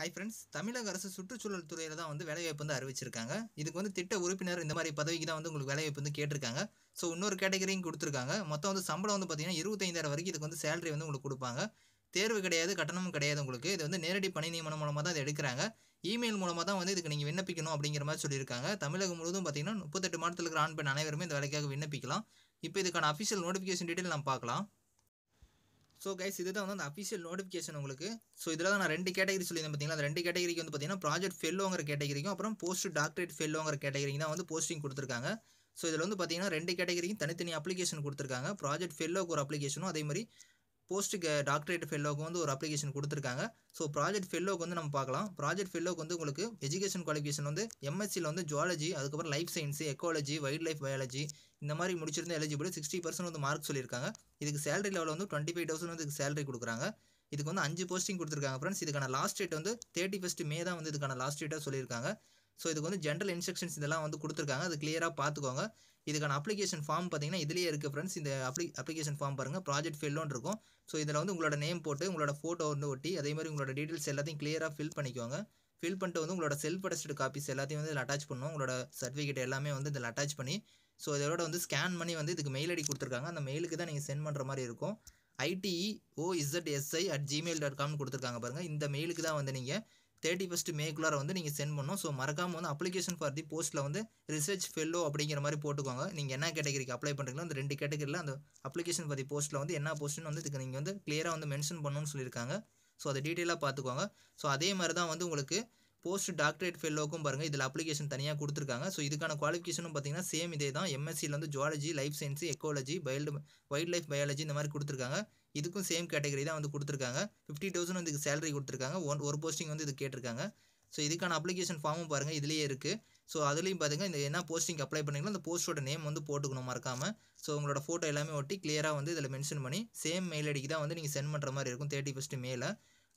hi friends தமிழக அரசு சுற்றுச்சூழல் துறையில் தான் வந்து வேலைவாய்ப்பு வந்து அறிவிச்சிருக்காங்க இதுக்கு வந்து திட்ட உறுப்பினர் இந்த மாதிரி பதவிக்கு தான் வந்து உங்களுக்கு வேலைவாய்ப்பு வந்து கேட்டிருக்காங்க ஸோ இன்னொரு கேட்டகரியும் கொடுத்துருக்காங்க மொத்தம் வந்து சம்பளம் வந்து பார்த்தீங்கன்னா இருபத்தைந்தாயிரம் வரைக்கும் இதுக்கு வந்து சேலரி வந்து உங்களுக்கு கொடுப்பாங்க தேர்வு கிடையாது கட்டணமும் கிடையாது உங்களுக்கு இது வந்து நேரடி பணி நியமனம் மூலமாக தான் இதை எடுக்கிறாங்க இமெயில் மூலமாக தான் வந்து இதுக்கு நீங்கள் விண்ணப்பிக்கணும் அப்படிங்கிற மாதிரி சொல்லியிருக்காங்க தமிழகம் முழுவதும் பார்த்திங்கன்னா முப்பத்தெட்டு மாதத்தில் இருக்கிற ஆண் பெண் அனைவருமே இந்த வேலைக்காக விண்ணப்பிக்கலாம் இப்போ இதுக்கான அஃபிஷியல் நோட்டிஃபிகேஷன் டீட்டெயில் நம்ம பார்க்கலாம் ஸோ கைஸ் இது தான் வந்து அந்த அஃபிஷியல் நோட்டிஃபிகேஷன் உங்களுக்கு ஸோ இதில் தான் நான் ரெண்டு கேட்டகரி சொல்லியிருந்தேன் பார்த்தீங்களா அந்த ரெண்டு கேட்டகரிக்கு வந்து பார்த்தீங்கன்னா ப்ராஜெக்ட் ஃபெல்லோங்கிற கேட்டகரிக்கும் அப்புறம் போஸ்ட் டாக்டரேட் ஃபெல்லோங்கிற கேட்டகரி தான் வந்து போஸ்டிங் கொடுத்துருக்காங்க ஸோ இதில் வந்து பார்த்தீங்கன்னா ரெண்டு கேட்டகரிக்கும் தனித்தனி அப்ளிகேஷன் கொடுத்துருக்காங்க ப்ராஜெக்ட் ஃபெல்லோக்கு ஒரு அப்ளிகேஷனும் அதே மாதிரி போஸ்ட்டுக்கு டாக்டரேட் ஃபெல்லோவுக்கு வந்து ஒரு அப்ளிகேஷன் கொடுத்துருக்காங்க ஸோ ப்ராஜெக்ட் ஃபெல்லோவுக்கு வந்து நம்ம பார்க்கலாம் ப்ராஜெக்ட் ஃபெல்லோவுக்கு வந்து உங்களுக்கு எஜுகேஷன் குவாலிஃபிகேஷன் வந்து எம்எஸ்சியில் வந்து ஜுவாலஜி அதுக்கப்புறம் life science ecology wildlife biology இந்த மாதிரி முடிச்சிருந்த எலிஜிபிள் சிக்ஸ்டி பர்சன்ட் வந்து மார்க் சொல்லியிருக்காங்க இதுக்கு சேலரி லெவலில் வந்து டுவெண்ட்டி ஃபைவ் தௌசண்ட் வந்து சேலரி கொடுக்குறாங்க இதுக்கு வந்து அஞ்சு போஸ்டிங் கொடுத்துருக்காங்க ஃப்ரெண்ட்ஸ் இதுக்கான லாஸ்ட் டேட் வந்து தேர்ட்டி ஃபஸ்ட் மே தான் வந்து இதுக்கான லாஸ்ட் டேட்டாக சொல்லியிருக்காங்க ஸோ இதுக்கு வந்து ஜென்ரல் இன்ஸ்ட்ரக்ஷன்ஸ் இதெல்லாம் வந்து கொடுத்துருக்காங்க அது கிளியராக பார்த்துக்கோங்க இதுக்கான அப்ளிகேஷன் ஃபார்ம் பார்த்தீங்கன்னா இதிலே இருக்குது ஃப்ரெண்ட்ஸ் இந்த அப்ளி அப்ளிகேஷன் ஃபார்ம் பாருங்கள் ப்ராஜெக்ட் ஃபெல்லோன் இருக்கும் ஸோ இதில் வந்து உங்களோட நேம் போட்டு உங்களோட ஃபோட்டோ வந்து ஒட்டி அதே மாதிரி உங்களோட டீட்டெயில்ஸ் எல்லாத்தையும் கிளியராக ஃபில் பண்ணிக்கோங்க ஃபில் பண்ணிட்டு வந்து உங்களோட செல்ஃப் அட்டஸ்டு காப்பீஸ் எல்லாத்தையும் வந்து இதில் அட்டாச் பண்ணுவோம் உங்களோட சர்டிஃபிகேட் எல்லாமே வந்து இதில் அட்டாச் பண்ணி ஸோ இதோட வந்து ஸ்கேன் பண்ணி வந்து இதுக்கு மெயில் ஐடி கொடுத்துருக்காங்க அந்த மெயிலுக்கு தான் நீங்கள் சென்ட் பண்ணுற மாதிரி இருக்கும் IDE SI at e Gmail dot காம்னு கொடுத்துருக்காங்க பாருங்கள் இந்த மெயிலுக்கு தான் வந்து நீங்கள் தேர்ட்டி ஃபஸ்ட்டு மேக்குள்ளார வந்து நீங்கள் சென்ட் பண்ணணும் ஸோ மறக்காமல் வந்து அப்ளிகேஷன் ஃபார் தி போஸ்ட்டில் வந்து ரிசர்ச் ஃபெல்லோ அப்படிங்கிற மாதிரி போட்டுக்கோங்க நீங்கள் என்ன கேட்டகரிக்கு அப்ளை பண்ணுறீங்களோ அந்த ரெண்டு கேட்டகரியில் அந்த அப்ளிகேஷன் ஃபார் தி போஸ்ட்டில் வந்து என்ன போஸ்ட்னு வந்து இதுக்கு நீங்கள் வந்து கிளியராக வந்து மென்ஷன் பண்ணணும்னு சொல்லியிருக்காங்க ஸோ அதை டீட்டெயிலாக பார்த்துக்கோங்க ஸோ அதே மாதிரி தான் வந்து உங்களுக்கு போஸ்ட் டாக்டரேட் ஃபெல்லோக்கும் பாருங்கள் இதில் அப்ளிகேஷன் தனியாக கொடுத்துருக்காங்க ஸோ இதுக்கான குவாலிஃபிகேஷனும் பார்த்தீங்கன்னா சேம் இதே தான் எம்எஸ்சியில் வந்து ஜுவாலஜி லைஃப் சயின்ஸ் எக்கோலஜி பயல்டு வைல்ட் லைஃப் பயாலஜி இந்த மாதிரி கொடுத்துருக்காங்க இதுக்கும் சேம் கேட்டகரி தான் வந்து கொடுத்துருக்காங்க ஃபிஃப்டி தௌசண்ட் இதுக்கு சேலரி கொடுத்துருக்காங்க ஒன் ஒரு போஸ்டிங் வந்து இது கேட்டிருக்காங்க ஸோ இதுக்கான அப்ளிகேஷன் ஃபார்மும் பாருங்கள் இதுலேயே இருக்குது ஸோ அதுலேயும் பார்த்தீங்கன்னா இந்த என்ன போஸ்டிங் அப்ளை பண்ணிங்களோ அந்த போஸ்ட்டோட நேம் வந்து போட்டுக்கணும் மறக்காமல் ஸோ உங்களோட ஃபோட்டோ எல்லாமே ஒட்டி கிளியராக வந்து இதில் மென்ஷன் பண்ணி சேம் மெயில் ஐடிக்கு தான் வந்து நீங்கள் சென்ட் பண்ணுற மாதிரி இருக்கும் தேர்ட்டி ஃபஸ்ட்டு மேலே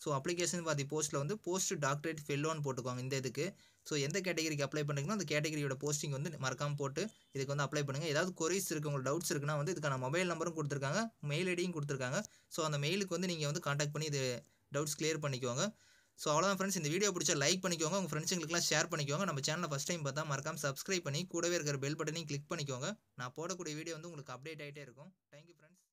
ஸோ அப்ளிகேஷன் பார்த்தி போஸ்ட்டில் வந்து போஸ்ட் டாக்டரேட் ஃபெல்லோன்னு போட்டுக்கோங்க இந்த இதுக்கு ஸோ எந்த கேட்டகரிக்கு அப்ளை பண்ணுறீங்களோ அந்த கேட்டகரியோட போஸ்டிங் வந்து மறக்காமல் போட்டு இதுக்கு வந்து அப்ளை பண்ணுங்கள் ஏதாவது கொரிஸ் இருக்குது உங்களுக்கு டவுட்ஸ் இருக்குன்னா வந்து இதுக்கான மொபைல் நம்பரும் கொடுத்துருக்காங்க மெயில் ஐடியும் கொடுத்துருக்காங்க ஸோ அந்த மெயிலுக்கு வந்து நீங்கள் வந்து காண்டாக்ட் பண்ணி இது டவுட்ஸ் கிளியர் பண்ணிக்கோங்க ஸோ அவ்வளோதான் ஃப்ரெண்ட்ஸ் இந்த வீடியோ பிடிச்சா லைக் பண்ணிக்கோங்க உங்கள் ஃப்ரெண்ட்ஸுங்களுக்குலாம் ஷேர் பண்ணிக்கோங்க நம்ம சேனலில் ஃபஸ்ட் டைம் பார்த்தா மறக்காமல் சப்ஸ்கிரைப் பண்ணி கூடவே இருக்கிற பெல் பட்டனையும் கிளிக் பண்ணிக்கோங்க நான் போடக்கூடிய வீடியோ வந்து உங்களுக்கு அப்டேட் ஆகிட்டே இருக்கும் தேங்க்யூ ஃப்ரெண்ட்ஸ்